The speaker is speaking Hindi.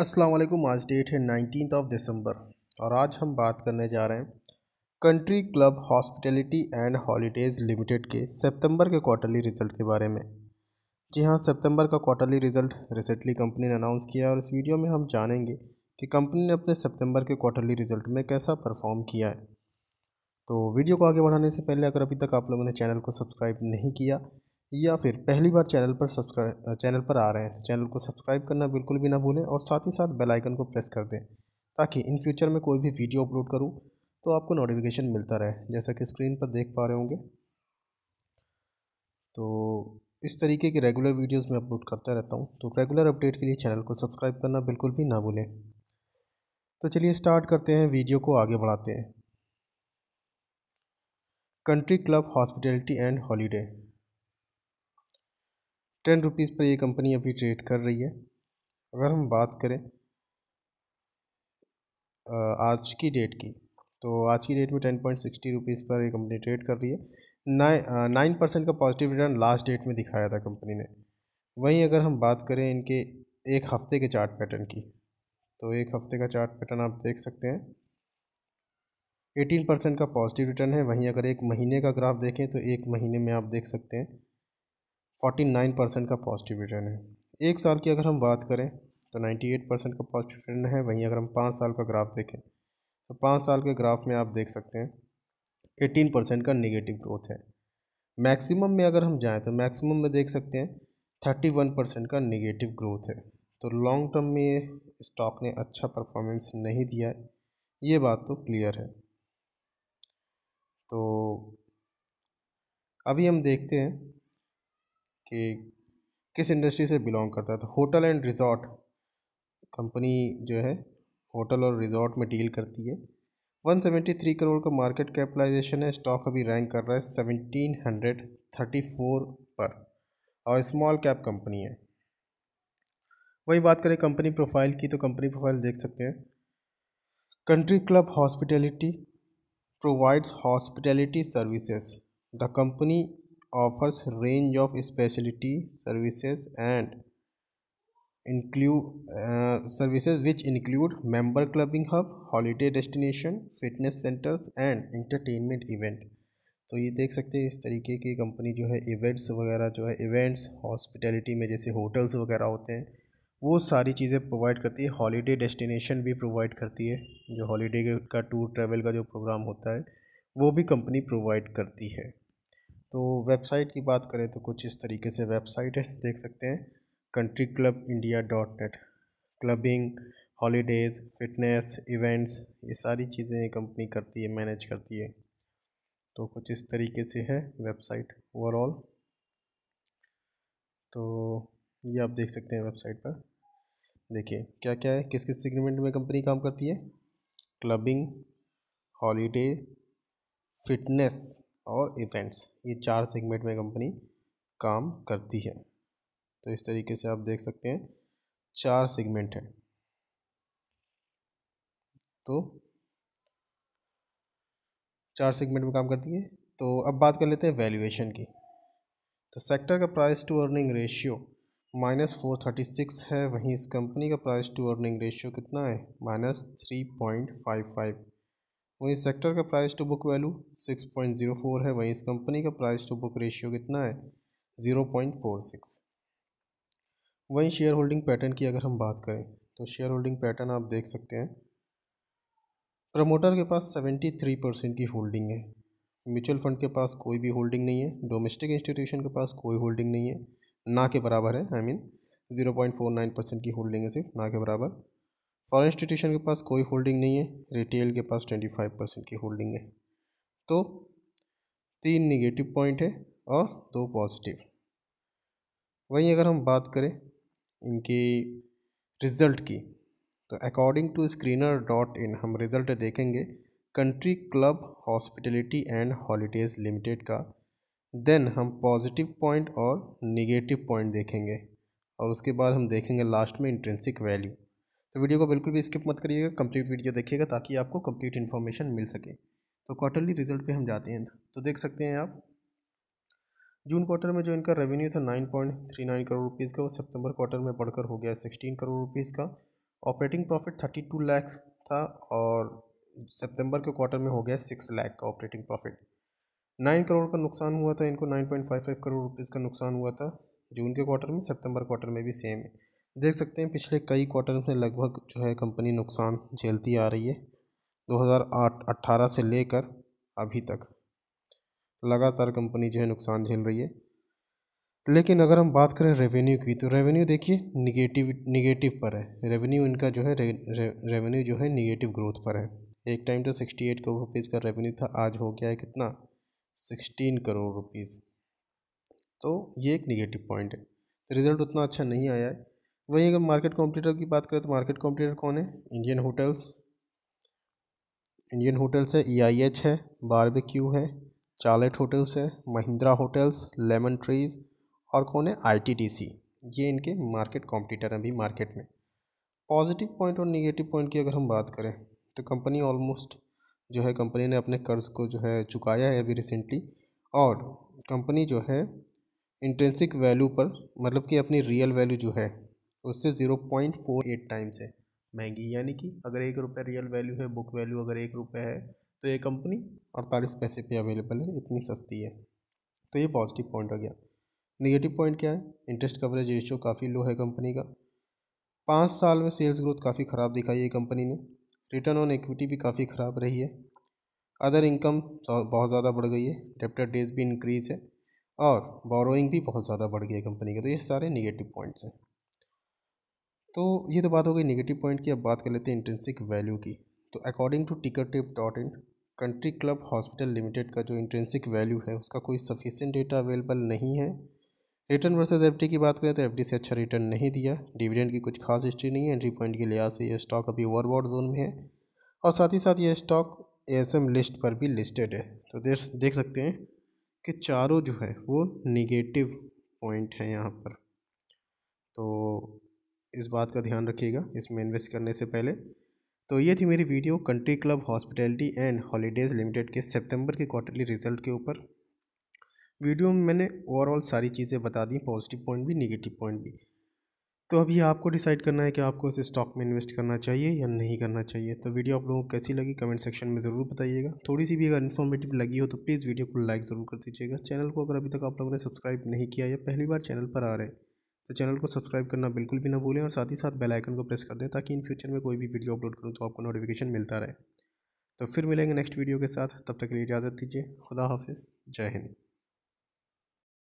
वालेकुम आज डेट है नाइनटीन ऑफ दिसंबर और आज हम बात करने जा रहे हैं country club hospitality and holidays limited के सितंबर के क्वार्टरली रिजल्ट के बारे में जी हाँ सितंबर का क्वार्टरली रिजल्ट रिसेंटली कंपनी ने अनाउंस किया और इस वीडियो में हम जानेंगे कि कंपनी ने अपने सितंबर के क्वार्टरली रिजल्ट में कैसा परफॉर्म किया है तो वीडियो को आगे बढ़ाने से पहले अगर अभी तक आप लोगों ने चैनल को सब्सक्राइब नहीं किया या फिर पहली बार चैनल पर सब्सक्राइब चैनल पर आ रहे हैं तो चैनल को सब्सक्राइब करना बिल्कुल भी ना भूलें और साथ ही साथ बेल आइकन को प्रेस कर दें ताकि इन फ्यूचर में कोई भी वीडियो अपलोड करूं तो आपको नोटिफिकेशन मिलता रहे जैसा कि स्क्रीन पर देख पा रहे होंगे तो इस तरीके की रेगुलर वीडियोज़ में अपलोड करता रहता हूँ तो रेगुलर अपडेट के लिए चैनल को सब्सक्राइब करना बिल्कुल भी ना भूलें तो चलिए स्टार्ट करते हैं वीडियो को आगे बढ़ाते हैं country club hospitality and holiday ten rupees पर ये कंपनी अभी ट्रेड कर रही है अगर हम बात करें आज की डेट की तो आज की डेट में टेन पॉइंट सिक्सटी रुपीज़ पर ये कंपनी ट्रेड कर रही है नाइन नाइन परसेंट का पॉजिटिव रिटर्न लास्ट डेट में दिखाया था कंपनी ने वहीं अगर हम बात करें इनके एक हफ्ते के चार्ट पैटर्न की तो एक हफ्ते का चार्ट पैटर्न आप देख सकते हैं एटीन परसेंट का पॉजिटिव रिटर्न है वहीं अगर एक महीने का ग्राफ देखें तो एक महीने में आप देख सकते हैं फोर्टी नाइन परसेंट का पॉजिटिव रिटर्न है एक साल की अगर हम बात करें तो नाइन्टी एट परसेंट का पॉजिटिव रिटर्न है वहीं अगर हम पाँच साल का ग्राफ देखें तो पाँच साल के ग्राफ में आप देख सकते हैं एटीन परसेंट का निगेटिव ग्रोथ है मैक्सिमम में अगर हम जाएँ तो मैक्सिमम में देख सकते हैं थर्टी वन परसेंट का निगेटिव ग्रोथ है तो लॉन्ग टर्म में ये स्टॉक ने अच्छा परफॉर्मेंस नहीं दिया है ये बात तो क्लियर है तो अभी हम देखते हैं कि किस इंडस्ट्री से बिलोंग करता है तो होटल एंड रिज़ॉर्ट कंपनी जो है होटल और रिज़ॉर्ट में डील करती है 173 करोड़ का मार्केट कैपिटलाइजेशन है स्टॉक अभी रैंक कर रहा है 1734 पर और स्मॉल कैप कंपनी है वही बात करें कंपनी प्रोफाइल की तो कंपनी प्रोफाइल देख सकते हैं country club hospitality provides hospitality services the company offers range of specialty services and include uh, services which include member clubbing hub holiday destination fitness centers and entertainment event तो ये देख सकते हैं इस तरीके की कंपनी जो है इवेंट्स वगैरह जो है इवेंट्स हॉस्पिटलिटी में जैसे होटल्स वगैरह होते हैं वो सारी चीज़ें प्रोवाइड करती है हॉलीडे डेस्टिनेशन भी प्रोवाइड करती है जो हॉलीडे का टूर ट्रैवल का जो प्रोग्राम होता है वो भी कंपनी प्रोवाइड करती है तो वेबसाइट की बात करें तो कुछ इस तरीके से वेबसाइट है देख सकते हैं country club India dot net clubbing holidays fitness events ये सारी चीज़ें कंपनी करती है मैनेज करती है तो कुछ इस तरीके से है वेबसाइट ओवरऑल तो ये आप देख सकते हैं वेबसाइट पर देखिए क्या क्या है किस किस सेगमेंट में कंपनी काम करती है क्लबिंग हॉलीडे फिटनेस और इवेंट्स ये चार सेगमेंट में कंपनी काम करती है तो इस तरीके से आप देख सकते हैं चार सेगमेंट है तो चार सेगमेंट में काम करती है तो अब बात कर लेते हैं वैल्यूएशन की तो सेक्टर का price to earning ratio minus four thirty six है वहीं इस कंपनी का प्राइस टू अर्निंग रेशियो कितना है minus three point five five वहीं सेक्टर का प्राइस टू बुक वैल्यू 6.04 है वहीं इस कंपनी का प्राइस टू बुक रेशियो कितना है 0.46 वहीं शेयर होल्डिंग पैटर्न की अगर हम बात करें तो शेयर होल्डिंग पैटर्न आप देख सकते हैं प्रमोटर के पास 73 परसेंट की होल्डिंग है म्यूचुअल फंड के पास कोई भी होल्डिंग नहीं है डोमेस्टिक इंस्टीट्यूशन के पास कोई होल्डिंग नहीं है ना के बराबर है I mean zero point four nine percent की होल्डिंग है सिर्फ ना के बराबर फॉरन इंस्टीट्यूशन के पास कोई होल्डिंग नहीं है रिटेल के पास ट्वेंटी फाइव परसेंट की होल्डिंग है तो तीन निगेटिव पॉइंट है और दो पॉजिटिव वहीं अगर हम बात करें इनकी रिज़ल्ट की तो according to screener dot in हम रिज़ल्ट देखेंगे country club hospitality and holidays limited का देन हम पॉजिटिव पॉइंट और निगेटिव पॉइंट देखेंगे और उसके बाद हम देखेंगे लास्ट में इंट्रेंसिक वैल्यू तो वीडियो को बिल्कुल भी स्किप मत करिएगा कंप्लीट वीडियो देखिएगा ताकि आपको कंप्लीट इन्फॉर्मेशन मिल सके तो क्वार्टरली रिजल्ट पे हम जाते हैं तो देख सकते हैं आप जून क्वार्टर में जो इनका रेवेन्यू था nine point three nine crore rupees का वो सितंबर क्वार्टर में बढ़कर हो गया सिक्सटीन करोड़ रुपीज़ का operating profit thirty two lakhs था और सेप्टेम्बर के क्वार्टर में हो गया सिक्स लैख का ऑपरेटिंग प्रॉफिट नाइन करोड़ का नुकसान हुआ था इनको nine point five five crore rupees का नुकसान हुआ था जून के क्वार्टर में सितंबर क्वार्टर में भी सेम है देख सकते हैं पिछले कई क्वार्टर में लगभग जो है कंपनी नुकसान झेलती आ रही है 2018 से लेकर अभी तक लगातार कंपनी जो है नुकसान झेल रही है लेकिन अगर हम बात करें रेवेन्यू की तो रेवेन्यू देखिए निगेटिव निगेटिव पर है रेवेन्यू इनका जो है रे, रे, रेवेन्यू जो है निगेटिव ग्रोथ पर है एक टाइम तो सिक्सटी एट करोड़ रुपीज़ का रेवेन्यू था आज हो गया है कितना सिक्सटीन करोड़ रुपीज़ तो ये एक निगेटिव पॉइंट है तो रिज़ल्ट उतना अच्छा नहीं आया है वहीं अगर मार्केट कॉम्पिटिटर की बात करें तो मार्केट कॉम्पिटिटर कौन है इंडियन होटल्स इंडियन होटल्स है ई e है बारबेक्यू है चार्लेट होटल्स है महिंद्रा होटल्स लेमन ट्रीज़ और कौन है आईटीटीसी ये इनके मार्केट कॉम्पिटिटर हैं अभी मार्केट में पॉजिटिव पॉइंट और निगेटिव पॉइंट की अगर हम बात करें तो कंपनी ऑलमोस्ट जो है कंपनी ने अपने कर्ज को जो है चुकाया है अभी रिसेंटली और कंपनी जो है इंटेंसिक वैल्यू पर मतलब कि अपनी रियल वैल्यू जो है उससे zero point four eight times है महंगी यानी कि अगर एक रुपये रियल वैल्यू है बुक वैल्यू अगर एक रुपये है तो ये कंपनी अड़तालीस पैसे पे अवेलेबल है इतनी सस्ती है तो ये पॉजिटिव पॉइंट हो गया नेगेटिव पॉइंट क्या है इंटरेस्ट कवरेज रेशियो काफ़ी लो है कंपनी का पाँच साल में सेल्स ग्रोथ काफ़ी ख़राब दिखाई है कंपनी ने रिटर्न ऑन इक्विटी भी काफ़ी ख़राब रही है अदर इनकम बहुत ज़्यादा बढ़ गई है डेप्टर डेज भी इंक्रीज है और बोरोइंग भी बहुत ज़्यादा बढ़ गई है कंपनी का तो ये सारे निगेटिव पॉइंट्स हैं तो ये तो बात हो गई नेगेटिव पॉइंट की अब बात कर लेते हैं इंट्रेंसिक वैल्यू की तो according to tickertape dot in country club hospital limited का जो इंट्रेंसिक वैल्यू है उसका कोई सफिशेंट डेटा अवेलेबल नहीं है रिटर्न वर्सेज एफ की बात करें तो एफ से अच्छा रिटर्न नहीं दिया डिविडेंड की कुछ खास हिस्ट्री नहीं है एंट्री पॉइंट के लिहाज से यह स्टॉक अभी ओवरबॉड जोन में है और साथ ही साथ यह स्टॉक ए लिस्ट पर भी लिस्टेड है तो देख सकते हैं कि चारों जो है वो निगेटिव पॉइंट है यहाँ पर तो इस बात का ध्यान रखिएगा इसमें इन्वेस्ट करने से पहले तो ये थी मेरी video country club hospitality and holidays limited के सितंबर के क्वार्टरली रिजल्ट के ऊपर वीडियो में मैंने ओवरऑल सारी चीज़ें बता दी पॉजिटिव पॉइंट भी निगेटिव पॉइंट भी तो अभी आपको डिसाइड करना है कि आपको इस स्टॉक में इन्वेस्ट करना चाहिए या नहीं करना चाहिए तो वीडियो आप लोगों को कैसी लगी कमेंट सेक्शन में ज़रूर बताइएगा थोड़ी सी भी अगर इन्फॉर्मेटिव लगी हो तो प्लीज़ वीडियो को लाइक ज़रूर कर दीजिएगा चैनल को अगर अभी तक आप लोगों ने सब्सक्राइब नहीं किया या पहली बार चैनल पर आ रहे हैं तो चैनल को सब्सक्राइब करना बिल्कुल भी ना भूलें और साथ ही साथ बेल आइकन को प्रेस कर दें ताकि इन फ्यूचर में कोई भी वीडियो अपलोड करूँ तो आपको नोटिफिकेशन मिलता रहे तो फिर मिलेंगे नेक्स्ट वीडियो के साथ तब तक के लिए इजाज़त दीजिए खुदा हाफिज़ जय हिंद